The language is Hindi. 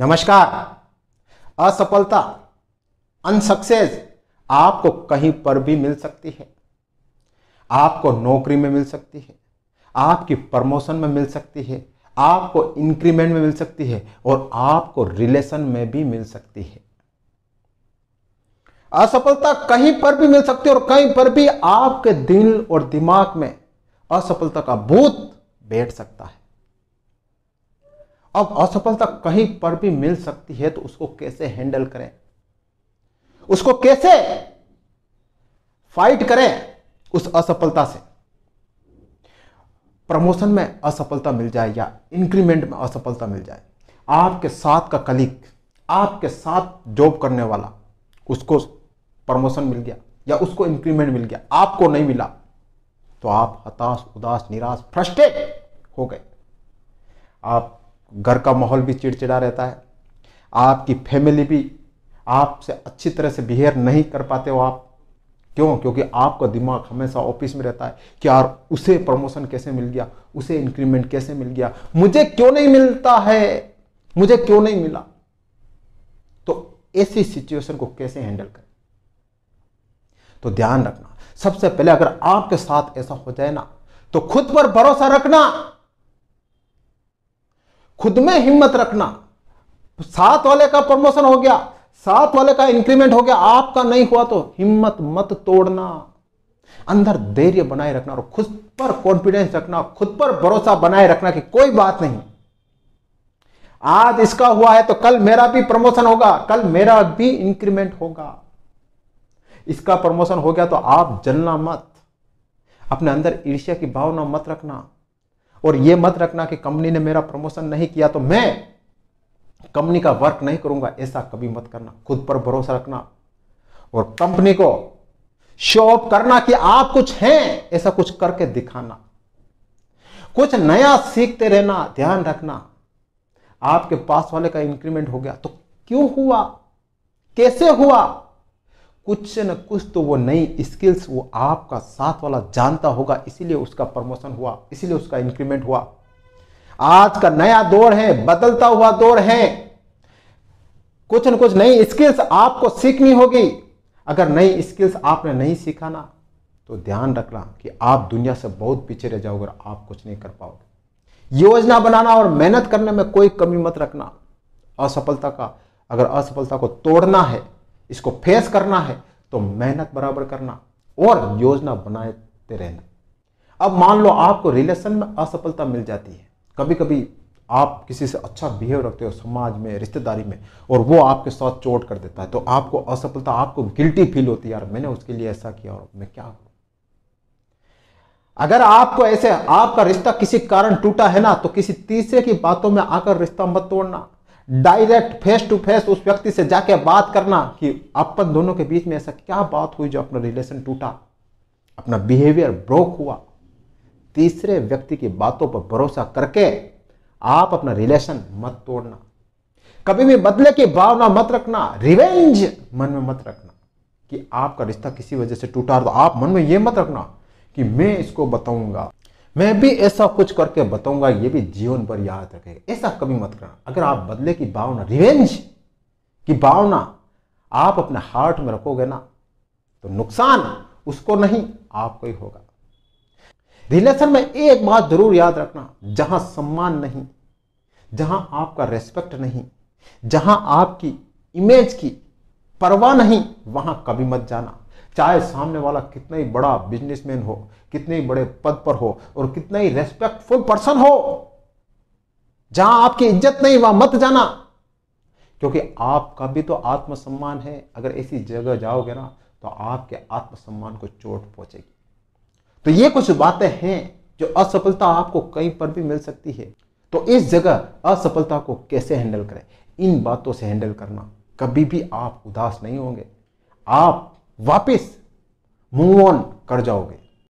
नमस्कार असफलता अनसक्सेस आपको कहीं पर भी मिल सकती है आपको नौकरी में मिल सकती है आपकी प्रमोशन में मिल सकती है आपको इंक्रीमेंट में मिल सकती है और आपको रिलेशन में भी मिल सकती है असफलता कहीं पर भी मिल सकती है और कहीं पर भी आपके दिल और दिमाग में असफलता का भूत बैठ सकता है अब असफलता कहीं पर भी मिल सकती है तो उसको कैसे हैंडल करें उसको कैसे फाइट करें उस असफलता से प्रमोशन में असफलता मिल जाए या इंक्रीमेंट में असफलता मिल जाए आपके साथ का कलीग आपके साथ जॉब करने वाला उसको प्रमोशन मिल गया या उसको इंक्रीमेंट मिल गया आपको नहीं मिला तो आप हताश उदास निराश फ्रस्ट्रेट हो गए आप घर का माहौल भी चिड़चिड़ा रहता है आपकी फैमिली भी आपसे अच्छी तरह से बिहेव नहीं कर पाते हो आप क्यों क्योंकि आपका दिमाग हमेशा ऑफिस में रहता है कि यार उसे प्रमोशन कैसे मिल गया उसे इंक्रीमेंट कैसे मिल गया मुझे क्यों नहीं मिलता है मुझे क्यों नहीं मिला तो ऐसी सिचुएशन को कैसे हैंडल करें तो ध्यान रखना सबसे पहले अगर आपके साथ ऐसा हो जाए ना तो खुद पर भरोसा रखना खुद में हिम्मत रखना साथ वाले का प्रमोशन हो गया साथ वाले का इंक्रीमेंट हो गया आपका नहीं हुआ तो हिम्मत मत तोड़ना अंदर धैर्य बनाए रखना और खुद पर कॉन्फिडेंस रखना खुद पर भरोसा बनाए रखना कि कोई बात नहीं आज इसका हुआ है तो कल मेरा भी प्रमोशन होगा कल मेरा भी इंक्रीमेंट होगा इसका प्रमोशन हो गया तो आप जलना मत अपने अंदर ईर्ष्या की भावना मत रखना और यह मत रखना कि कंपनी ने मेरा प्रमोशन नहीं किया तो मैं कंपनी का वर्क नहीं करूंगा ऐसा कभी मत करना खुद पर भरोसा रखना और कंपनी को शो ऑफ करना कि आप कुछ हैं ऐसा कुछ करके दिखाना कुछ नया सीखते रहना ध्यान रखना आपके पास वाले का इंक्रीमेंट हो गया तो क्यों हुआ कैसे हुआ कुछ से न कुछ तो वो नई स्किल्स वो आपका साथ वाला जानता होगा इसीलिए उसका प्रमोशन हुआ इसीलिए उसका इंक्रीमेंट हुआ आज का नया दौर है बदलता हुआ दौर है कुछ न कुछ नई स्किल्स आपको सीखनी होगी अगर नई स्किल्स आपने नहीं सीखा ना तो ध्यान रखना कि आप दुनिया से बहुत पीछे रह जाओगे आप कुछ नहीं कर पाओगे योजना बनाना और मेहनत करने में कोई कमी मत रखना असफलता का अगर असफलता को तोड़ना है इसको फेस करना है तो मेहनत बराबर करना और योजना बनाते रहना अब मान लो आपको रिलेशन में असफलता मिल जाती है कभी कभी आप किसी से अच्छा बिहेव रखते हो समाज में रिश्तेदारी में और वो आपके साथ चोट कर देता है तो आपको असफलता आपको गिल्टी फील होती है यार मैंने उसके लिए ऐसा किया और मैं क्या करूँ अगर आपको ऐसे आपका रिश्ता किसी कारण टूटा है ना तो किसी तीसरे की बातों में आकर रिश्ता मत तोड़ना डायरेक्ट फेस टू फेस उस व्यक्ति से जाके बात करना कि अपन दोनों के बीच में ऐसा क्या बात हुई जो अपना रिलेशन टूटा अपना बिहेवियर ब्रोक हुआ तीसरे व्यक्ति की बातों पर भरोसा करके आप अपना रिलेशन मत तोड़ना कभी भी बदले की भावना मत रखना रिवेंज मन में मत रखना कि आपका रिश्ता किसी वजह से टूटा तो आप मन में यह मत रखना कि मैं इसको बताऊंगा मैं भी ऐसा कुछ करके बताऊंगा ये भी जीवन भर याद रखेगा ऐसा कभी मत करना अगर आप बदले की भावना रिवेंज की भावना आप अपने हार्ट में रखोगे ना तो नुकसान उसको नहीं आपको ही होगा रिलेशन में एक बात जरूर याद रखना जहां सम्मान नहीं जहां आपका रेस्पेक्ट नहीं जहां आपकी इमेज की परवाह नहीं वहां कभी मत जाना चाहे सामने वाला कितना ही बड़ा बिजनेसमैन हो कितने ही बड़े पद पर हो और कितना ही रेस्पेक्टफुल पर्सन हो जहां आपकी इज्जत नहीं वहां मत जाना क्योंकि आपका भी तो आत्मसम्मान है अगर ऐसी जगह जाओगे ना तो आपके आत्मसम्मान को चोट पहुंचेगी तो ये कुछ बातें हैं जो असफलता आपको कहीं पर भी मिल सकती है तो इस जगह असफलता को कैसे हैंडल करें इन बातों से हैंडल करना कभी भी आप उदास नहीं होंगे आप वापिस मूव ऑन कर जाओगे